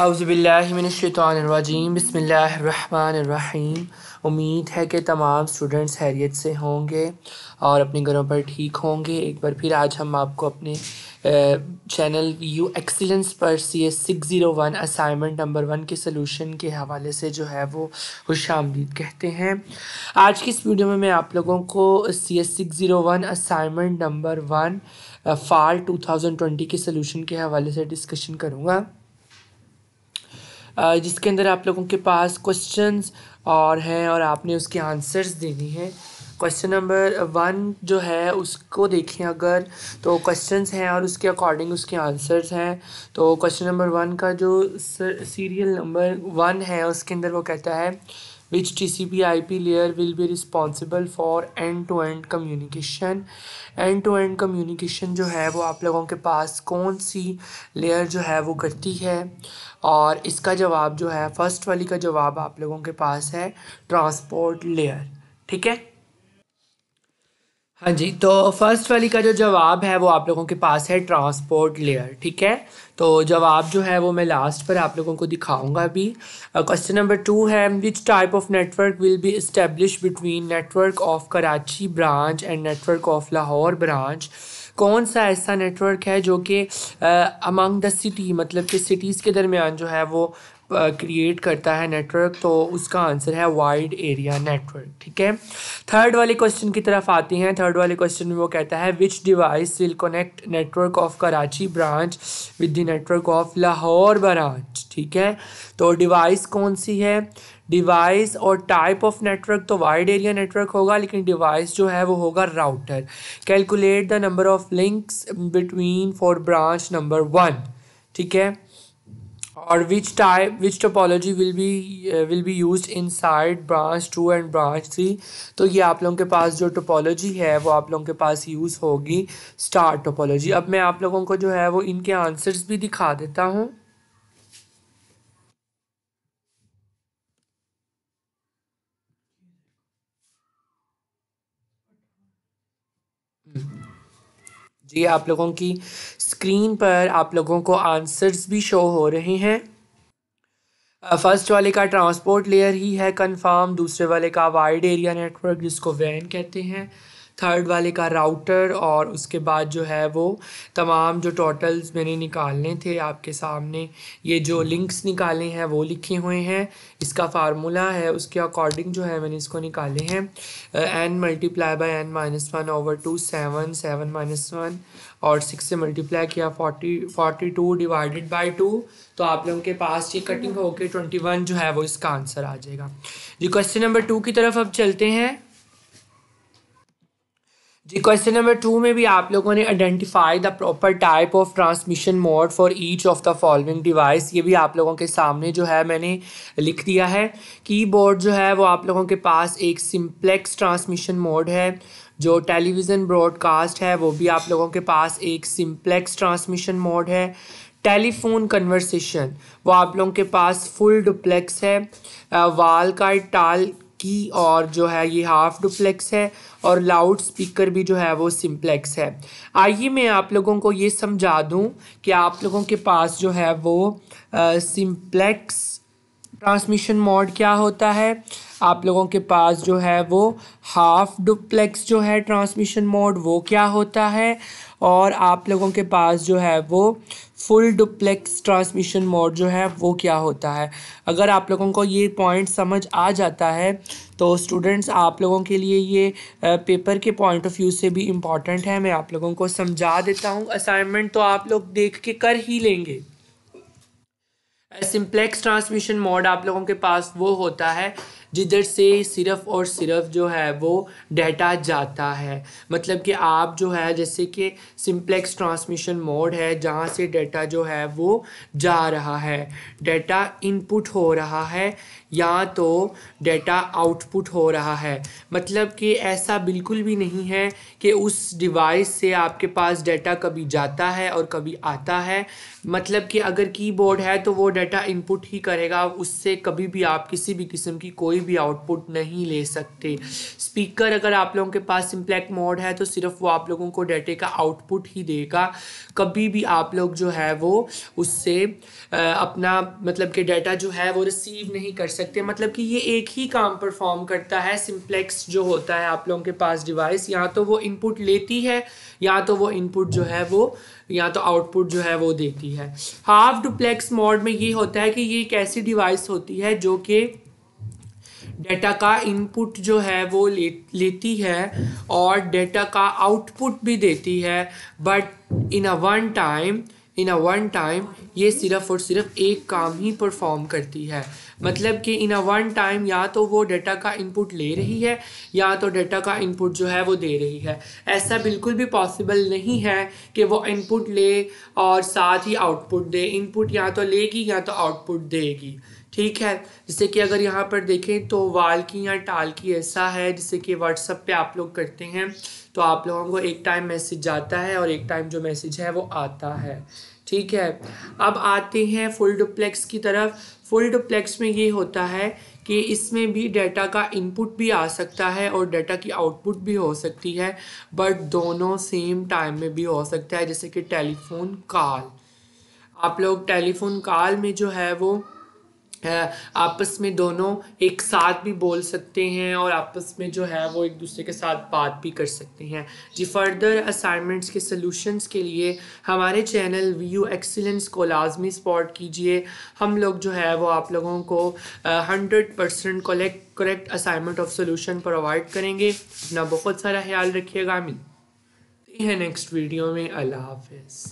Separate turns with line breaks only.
अवज़बिल्लिमिनशानरवाजीम बसमीम उम्मीद है कि तमाम स्टूडेंट्स हैरियत से होंगे और अपने घरों पर ठीक होंगे एक बार फिर आज हम आपको अपने चैनल यू एक्सीलेंस पर C S six zero one assignment number one के सोलूशन के हवाले से जो है वो खुश आमदीद कहते हैं आज की इस वीडियो में मैं आप लोगों को C S six zero one assignment number one fall two thousand twenty के सोलूशन के हवाले से डिस्कशन करूँगा जिसके अंदर आप लोगों के पास क्वेश्चन और हैं और आपने उसके आंसर्स देने हैं क्वेश्चन नंबर वन जो है उसको देखें अगर तो क्वेश्चंस हैं और उसके अकॉर्डिंग उसके आंसर्स हैं तो क्वेश्चन नंबर वन का जो सीरियल नंबर वन है उसके अंदर वो कहता है which TCP IP layer will be responsible for end to end communication end to end communication जो है वो आप लोगों के पास कौन सी layer जो है वो करती है और इसका जवाब जो है first वाली का जवाब आप लोगों के पास है transport layer ठीक है हाँ जी तो फर्स्ट वाली का जो जवाब है वो आप लोगों के पास है ट्रांसपोर्ट लेयर ठीक है तो जवाब जो है वो मैं लास्ट पर आप लोगों को दिखाऊंगा अभी क्वेश्चन नंबर टू है which type of network will be establish between network of Karachi branch and network of Lahore branch कौन सा ऐसा नेटवर्क है जो कि अमंग द सिटी मतलब कि सिटीज़ के दरमियान जो है वो क्रिएट करता है नेटवर्क तो उसका आंसर है वाइड एरिया नेटवर्क ठीक है थर्ड वाले क्वेश्चन की तरफ आती हैं थर्ड वाले क्वेश्चन में वो कहता है which device will connect network of Karachi branch with the network of Lahore branch ठीक है तो डिवाइस कौन सी है डिवाइस और टाइप ऑफ नेटवर्क तो वाइड एरिया नेटवर्क होगा लेकिन डिवाइस जो है वो होगा router calculate the number of links between four branch number one ठीक है or which type which topology will be uh, will be used inside branch two and branch three तो ये आप लोगों के पास जो टोपोलॉजी है वो आप लोगों के पास यूज़ होगी स्टार टोपोलॉजी अब मैं आप लोगों को जो है वो इनके आंसर्स भी दिखा देता हूँ जी आप लोगों की स्क्रीन पर आप लोगों को आंसर्स भी शो हो रहे हैं फर्स्ट uh, वाले का ट्रांसपोर्ट लेयर ही है कंफर्म दूसरे वाले का वाइड एरिया नेटवर्क जिसको वैन कहते हैं थर्ड वाले का राउटर और उसके बाद जो है वो तमाम जो टोटल्स मैंने निकालने थे आपके सामने ये जो लिंक्स निकाले हैं वो लिखे हुए हैं इसका फार्मूला है उसके अकॉर्डिंग जो है मैंने इसको निकाले हैं n multiply by n minus one over two seven seven minus one और सिक्स से मल्टीप्लाई किया forty forty two divided by two तो आप लोगों के पास ये कटिंग होकर ट्वेंटी वन जो है वो इसका आंसर आ जाएगा जी क्वेश्चन नंबर टू की तरफ अब चलते हैं जी क्वेश्चन नंबर टू में भी आप लोगों ने identify the proper type of transmission mode for each of the following device ये भी आप लोगों के सामने जो है मैंने लिख दिया है कीबोर्ड जो है वो आप लोगों के पास एक सिंप्लेक्स ट्रांसमिशन मोड है जो टेलीविज़न ब्रॉडकास्ट है वो भी आप लोगों के पास एक सिंप्लेक्स ट्रांसमिशन मोड है टेलीफोन कन्वर्सेशन वो आप लोगों के पास फुल डुप्लेक्स है वाल का टाल की और जो है ये हाफ डुप्लेक्स है और लाउड स्पीकर भी जो है वो सिम्प्लेक्स है आइए मैं आप लोगों को ये समझा दूँ कि आप लोगों के पास जो है वो सिम्प्लेक्स ट्रांसमिशन मोड क्या होता है आप लोगों के पास जो है वो हाफ डुप्लेक्स जो है ट्रांसमिशन मोड वो क्या होता है और आप लोगों के पास जो है वो फुल डुप्लेक्स ट्रांसमिशन मोड जो है वो क्या होता है अगर आप लोगों को ये पॉइंट समझ आ जाता है तो स्टूडेंट्स आप लोगों के लिए ये पेपर के पॉइंट ऑफ व्यू से भी इम्पॉर्टेंट है मैं आप लोगों को समझा देता हूँ असाइनमेंट तो आप लोग देख के कर ही लेंगे सिंप्लेक्स ट्रांसमिशन मोड आप लोगों के पास वो होता है जिधर से सिर्फ और सिर्फ जो है वो डाटा जाता है मतलब कि आप जो है जैसे कि सिंप्लेक्स ट्रांसमिशन मोड है जहाँ से डाटा जो है वो जा रहा है डाटा इनपुट हो रहा है या तो डाटा आउटपुट हो रहा है मतलब कि ऐसा बिल्कुल भी नहीं है कि उस डिवाइस से आपके पास डाटा कभी जाता है और कभी आता है मतलब कि अगर कीबोर्ड है तो वो डाटा इनपुट ही करेगा उससे कभी भी आप किसी भी किस्म की कोई भी आउटपुट नहीं ले सकते स्पीकर अगर आप लोगों के पास इम्प्लैक्ट मोड है तो सिर्फ वो आप लोगों को डेटे का आउटपुट ही देगा कभी भी आप लोग जो है वो उससे अपना मतलब कि डेटा जो है वो रिसीव नहीं कर सकते मतलब कि ये एक ही काम परफॉर्म करता है सिम्प्लेक्स जो होता है आप लोगों के पास डिवाइस या तो वो इनपुट लेती है या तो वो इनपुट जो है वो या तो आउटपुट जो है वो देती है हाफ डुप्लेक्स मोड में ये होता है कि ये एक ऐसी डिवाइस होती है जो कि डेटा का इनपुट जो है वो ले लेती है और डेटा का आउटपुट भी देती है but in a one time in a one time ये सिर्फ और सिर्फ एक काम ही परफॉर्म करती है मतलब कि इन अ वन टाइम या तो वो डेटा का इनपुट ले रही है या तो डेटा का इनपुट जो है वो दे रही है ऐसा बिल्कुल भी पॉसिबल नहीं है कि वो इनपुट ले और साथ ही आउटपुट दे इनपुट या तो लेगी या तो आउटपुट देगी ठीक है जैसे कि अगर यहाँ पर देखें तो वाल की या की ऐसा है जैसे कि व्हाट्सअप पे आप लोग करते हैं तो आप लोगों को एक टाइम मैसेज जाता है और एक टाइम जो मैसेज है वो आता है ठीक है अब आते हैं फुल डुप्लेक्स की तरफ फुल डुप्लेक्स में ये होता है कि इसमें भी डाटा का इनपुट भी आ सकता है और डाटा की आउटपुट भी हो सकती है बट दोनों सेम टाइम में भी हो सकता है जैसे कि टेलीफोन कॉल आप लोग टेलीफोन कॉल में जो है वो आपस में दोनों एक साथ भी बोल सकते हैं और आपस में जो है वो एक दूसरे के साथ बात भी कर सकते हैं जी फर्दर असाइनमेंट्स के सॉल्यूशंस के लिए हमारे चैनल वी यू एक्सीलेंस को लाजमी स्पॉट कीजिए हम लोग जो है वो आप लोगों को hundred percent collect correct assignment of solution provide करेंगे अपना बहुत सारा ख्याल रखिएगा मिलते हैं नेक्स्ट वीडियो में अल्लाह हाफिज़